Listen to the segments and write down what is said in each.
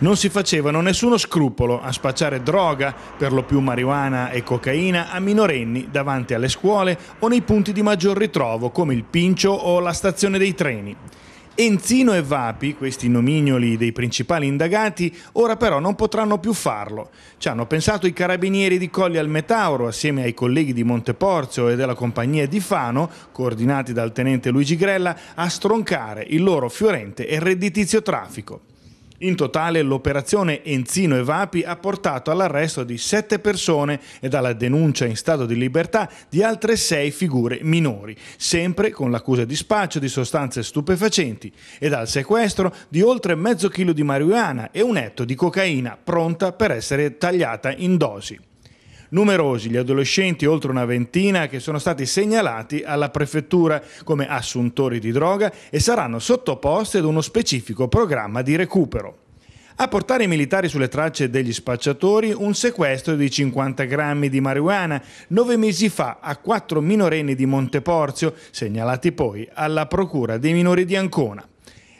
non si facevano nessuno scrupolo a spacciare droga, per lo più marijuana e cocaina, a minorenni davanti alle scuole o nei punti di maggior ritrovo come il Pincio o la stazione dei treni. Enzino e Vapi, questi nomignoli dei principali indagati, ora però non potranno più farlo. Ci hanno pensato i carabinieri di Colli al Metauro, assieme ai colleghi di Monteporzio e della compagnia di Fano, coordinati dal tenente Luigi Grella, a stroncare il loro fiorente e redditizio traffico. In totale l'operazione Enzino e Vapi ha portato all'arresto di sette persone e alla denuncia in stato di libertà di altre sei figure minori, sempre con l'accusa di spaccio di sostanze stupefacenti e al sequestro di oltre mezzo chilo di marijuana e un etto di cocaina pronta per essere tagliata in dosi numerosi gli adolescenti, oltre una ventina, che sono stati segnalati alla prefettura come assuntori di droga e saranno sottoposti ad uno specifico programma di recupero a portare i militari sulle tracce degli spacciatori un sequestro di 50 grammi di marijuana nove mesi fa a quattro minorenni di Monteporzio, segnalati poi alla Procura dei minori di Ancona.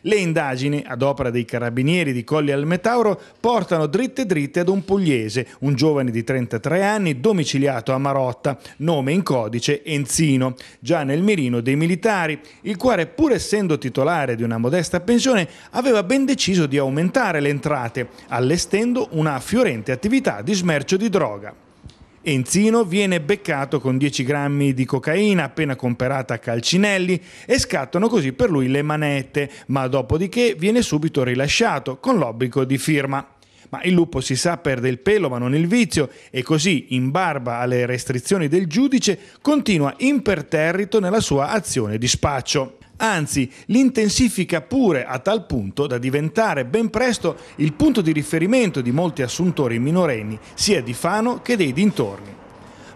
Le indagini, ad opera dei carabinieri di Colli al Metauro, portano dritte dritte ad un pugliese, un giovane di 33 anni domiciliato a Marotta, nome in codice Enzino, già nel mirino dei militari, il quale pur essendo titolare di una modesta pensione aveva ben deciso di aumentare le entrate, allestendo una fiorente attività di smercio di droga. Enzino viene beccato con 10 grammi di cocaina appena comperata a Calcinelli e scattano così per lui le manette, ma dopodiché viene subito rilasciato con l'obbligo di firma. Ma il lupo si sa perde il pelo ma non il vizio e così, in barba alle restrizioni del giudice, continua imperterrito nella sua azione di spaccio anzi l'intensifica pure a tal punto da diventare ben presto il punto di riferimento di molti assuntori minorenni sia di Fano che dei dintorni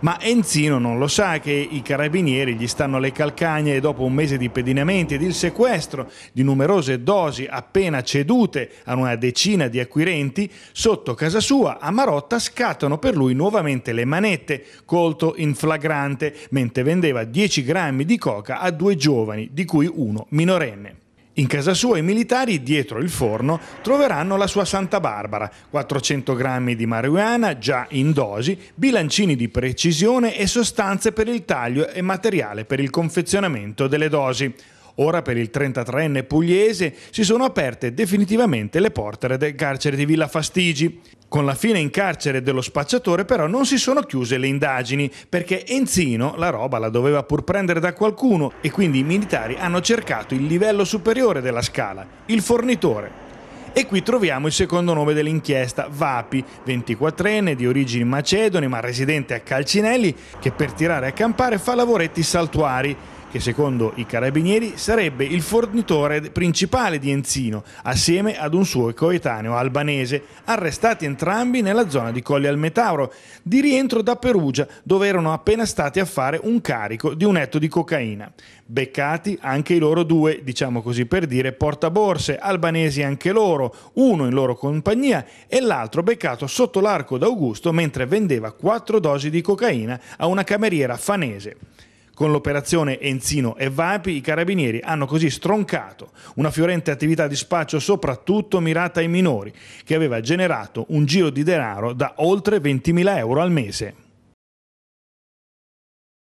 ma Enzino non lo sa che i carabinieri gli stanno alle calcagne e dopo un mese di pedinamenti ed il sequestro di numerose dosi appena cedute a una decina di acquirenti, sotto casa sua a Marotta scattano per lui nuovamente le manette, colto in flagrante, mentre vendeva 10 grammi di coca a due giovani, di cui uno minorenne. In casa sua i militari, dietro il forno, troveranno la sua Santa Barbara, 400 grammi di marijuana già in dosi, bilancini di precisione e sostanze per il taglio e materiale per il confezionamento delle dosi. Ora per il 33enne pugliese si sono aperte definitivamente le porte del carcere di Villa Fastigi. Con la fine in carcere dello spacciatore però non si sono chiuse le indagini perché Enzino la roba la doveva pur prendere da qualcuno e quindi i militari hanno cercato il livello superiore della scala, il fornitore, e qui troviamo il secondo nome dell'inchiesta, Vapi, 24enne di origini macedoni ma residente a Calcinelli, che per tirare a campare fa lavoretti saltuari che secondo i carabinieri sarebbe il fornitore principale di Enzino, assieme ad un suo coetaneo albanese, arrestati entrambi nella zona di Colli al Metauro, di rientro da Perugia, dove erano appena stati a fare un carico di un etto di cocaina. Beccati anche i loro due, diciamo così per dire, portaborse, albanesi anche loro, uno in loro compagnia e l'altro beccato sotto l'arco d'Augusto mentre vendeva quattro dosi di cocaina a una cameriera fanese. Con l'operazione Enzino e Vapi i carabinieri hanno così stroncato una fiorente attività di spaccio soprattutto mirata ai minori, che aveva generato un giro di denaro da oltre 20.000 euro al mese.